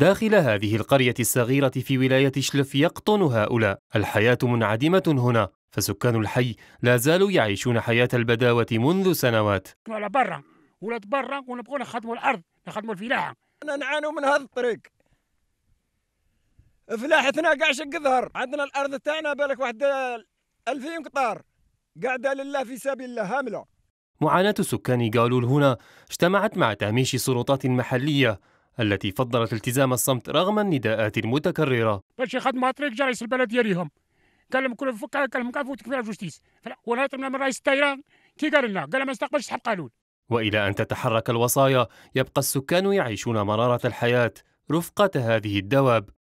داخل هذه القرية الصغيرة في ولاية شلف يقطن هؤلاء الحياة منعدمة هنا فسكان الحي لا زالوا يعيشون حياة البداوة منذ سنوات على برا ولاد برا ونبغوا نخدموا الأرض نخدموا الفلاحة أنا نعانوا من هذا الطريق فلاحتنا كاع شق ظهر عندنا الأرض تاعنا بالك واحد 2000 قطار قاعدة لله في سبيل الله هاملة معاناة سكان قالول هنا اجتمعت مع تهميش سلطات محلية التي فضلت التزام الصمت رغم النداءات المتكررة باش يخدموا على طريق جريس البلدية ليهم قال لهم كل فك قال لهم كافو فوتك في الجوستيس وانا طلبنا من رئيس الدائرة كي قال لنا قال ما استقبلش سحب قانون وإلى أن تتحرك الوصايا يبقى السكان يعيشون مرارة الحياة رفقة هذه الدواب